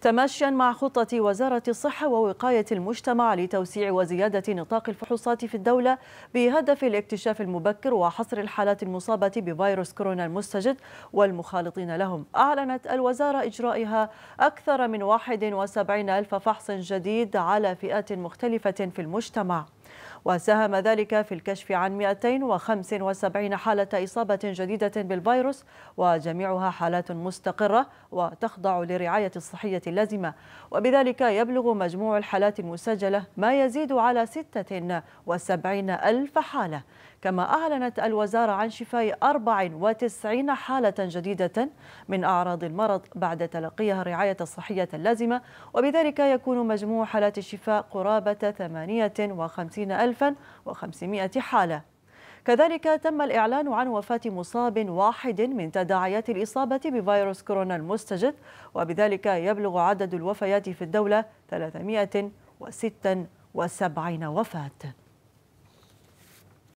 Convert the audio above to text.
تماشيا مع خطة وزارة الصحة ووقاية المجتمع لتوسيع وزيادة نطاق الفحوصات في الدولة بهدف الاكتشاف المبكر وحصر الحالات المصابة بفيروس كورونا المستجد والمخالطين لهم أعلنت الوزارة إجرائها أكثر من 71 ألف فحص جديد على فئات مختلفة في المجتمع وساهم ذلك في الكشف عن 275 حالة إصابة جديدة بالفيروس وجميعها حالات مستقرة وتخضع للرعاية الصحية اللازمة وبذلك يبلغ مجموع الحالات المسجلة ما يزيد على 76 ألف حالة كما أعلنت الوزارة عن شفاء 94 حالة جديدة من أعراض المرض بعد تلقيها الرعاية الصحية اللازمة وبذلك يكون مجموع حالات الشفاء قرابة 58500 حالة كذلك تم الإعلان عن وفاة مصاب واحد من تداعيات الإصابة بفيروس كورونا المستجد وبذلك يبلغ عدد الوفيات في الدولة 376 وفاة